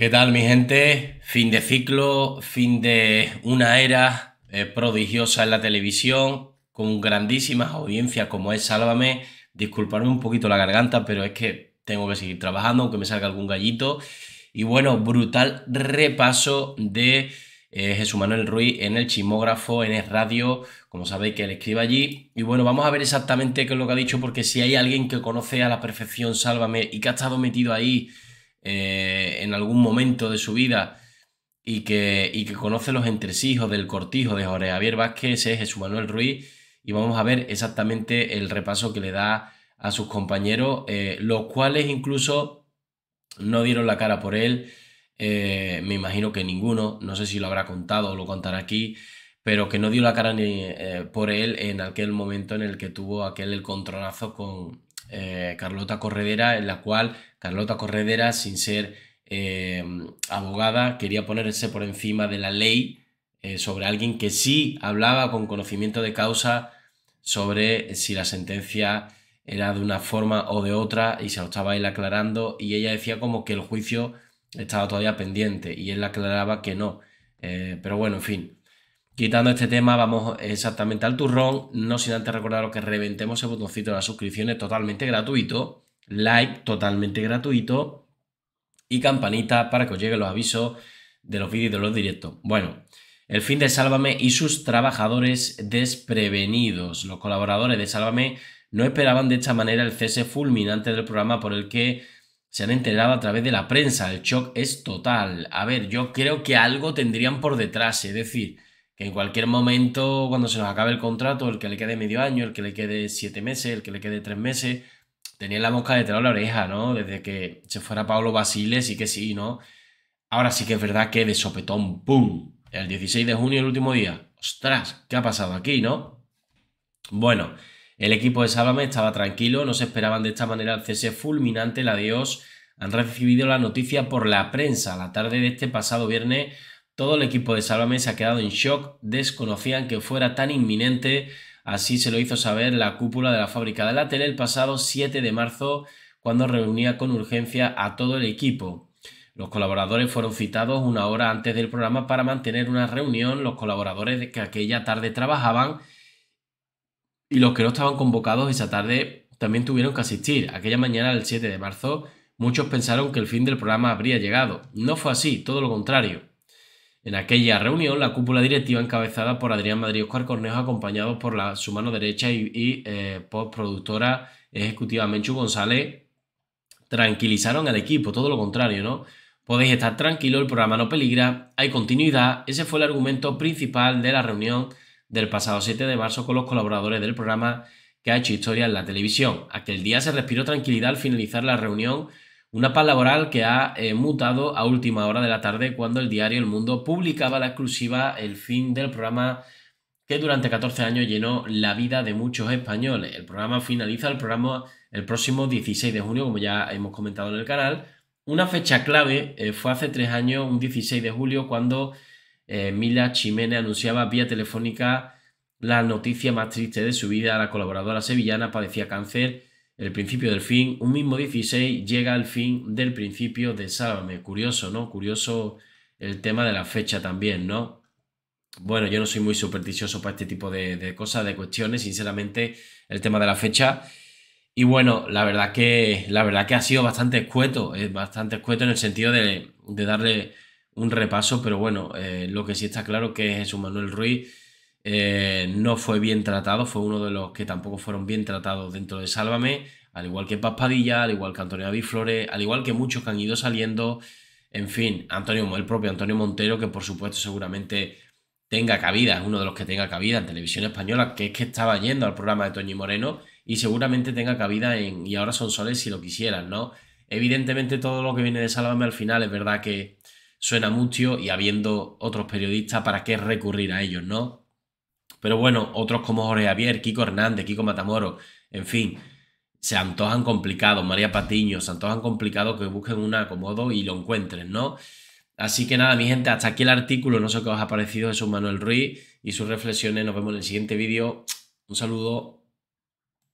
¿Qué tal mi gente? Fin de ciclo, fin de una era eh, prodigiosa en la televisión, con grandísimas audiencias como es Sálvame. Disculparme un poquito la garganta, pero es que tengo que seguir trabajando, aunque me salga algún gallito. Y bueno, brutal repaso de eh, Jesús Manuel Ruiz en el chimógrafo, en el radio, como sabéis que él escribe allí. Y bueno, vamos a ver exactamente qué es lo que ha dicho, porque si hay alguien que conoce a la perfección Sálvame y que ha estado metido ahí eh, en algún momento de su vida y que, que conoce los entresijos del cortijo de Jorge Javier Vázquez, es Jesús Manuel Ruiz, y vamos a ver exactamente el repaso que le da a sus compañeros, eh, los cuales incluso no dieron la cara por él, eh, me imagino que ninguno, no sé si lo habrá contado o lo contará aquí, pero que no dio la cara ni, por él en aquel momento en el que tuvo aquel el con, eh, Carlota Corredera, en la cual Carlota Corredera, sin ser eh, abogada, quería ponerse por encima de la ley eh, sobre alguien que sí hablaba con conocimiento de causa sobre si la sentencia era de una forma o de otra y se lo estaba él aclarando y ella decía como que el juicio estaba todavía pendiente y él aclaraba que no. pero bueno, en fin, Quitando este tema, vamos exactamente al turrón. No sin antes recordaros que reventemos el botoncito de las suscripciones totalmente gratuito, like totalmente gratuito y campanita para que os lleguen los avisos de los vídeos y de los directos. Bueno, el fin de Sálvame y sus trabajadores desprevenidos. Los colaboradores de Sálvame no esperaban de esta manera el cese fulminante del programa por el que se han enterado a través de la prensa. El shock es total. A ver, yo creo que algo tendrían por detrás, es decir en cualquier momento, cuando se nos acabe el contrato, el que le quede medio año, el que le quede siete meses, el que le quede tres meses, tenía la mosca detrás de la oreja, ¿no? Desde que se fuera Pablo Basile, sí que sí, ¿no? Ahora sí que es verdad que de sopetón, ¡pum! El 16 de junio, el último día. ¡Ostras! ¿Qué ha pasado aquí, no? Bueno, el equipo de Sábame estaba tranquilo, no se esperaban de esta manera el cese fulminante, el adiós. Han recibido la noticia por la prensa la tarde de este pasado viernes todo el equipo de Sálvame se ha quedado en shock, desconocían que fuera tan inminente, así se lo hizo saber la cúpula de la fábrica de la tele el pasado 7 de marzo, cuando reunía con urgencia a todo el equipo. Los colaboradores fueron citados una hora antes del programa para mantener una reunión, los colaboradores que aquella tarde trabajaban y los que no estaban convocados esa tarde también tuvieron que asistir. Aquella mañana del 7 de marzo, muchos pensaron que el fin del programa habría llegado. No fue así, todo lo contrario. En aquella reunión, la cúpula directiva encabezada por Adrián Madrid y Oscar Cornejo, acompañado por su mano derecha y, y eh, postproductora ejecutiva Menchu González, tranquilizaron al equipo, todo lo contrario, ¿no? Podéis estar tranquilo, el programa no peligra, hay continuidad. Ese fue el argumento principal de la reunión del pasado 7 de marzo con los colaboradores del programa que ha hecho historia en la televisión. Aquel día se respiró tranquilidad al finalizar la reunión una paz laboral que ha eh, mutado a última hora de la tarde cuando el diario El Mundo publicaba la exclusiva el fin del programa que durante 14 años llenó la vida de muchos españoles. El programa finaliza el programa el próximo 16 de junio, como ya hemos comentado en el canal. Una fecha clave eh, fue hace tres años, un 16 de julio, cuando eh, Mila Chiménez anunciaba vía telefónica la noticia más triste de su vida. La colaboradora sevillana padecía cáncer el principio del fin, un mismo 16 llega al fin del principio de sábame Curioso, ¿no? Curioso el tema de la fecha también, ¿no? Bueno, yo no soy muy supersticioso para este tipo de, cosas, de cuestiones, sinceramente, el tema de la fecha. Y bueno, la verdad que, la verdad que ha sido bastante escueto, es eh, bastante escueto en el sentido de, darle un repaso, pero bueno, eh, lo que sí está claro que es Jesús Manuel Ruiz eh, no fue bien tratado, fue uno de los que tampoco fueron bien tratados dentro de Sálvame, al igual que Paspadilla, al igual que Antonio David Flores, al igual que muchos que han ido saliendo, en fin, Antonio, el propio Antonio Montero, que por supuesto seguramente tenga cabida, es uno de los que tenga cabida en televisión española, que es que estaba yendo al programa de Toñi Moreno y seguramente tenga cabida en Y ahora son soles si lo quisieran, ¿no? Evidentemente todo lo que viene de Sálvame al final es verdad que suena mucho y habiendo otros periodistas, ¿para qué recurrir a ellos, no? Pero bueno, otros como Jorge Javier, Kiko Hernández, Kiko Matamoro, en fin, se antojan complicados, María Patiño, se antojan complicados que busquen un acomodo y lo encuentren, ¿no? Así que nada, mi gente, hasta aquí el artículo. No sé qué os ha parecido Jesús Manuel Ruiz y sus reflexiones. Nos vemos en el siguiente vídeo. Un saludo.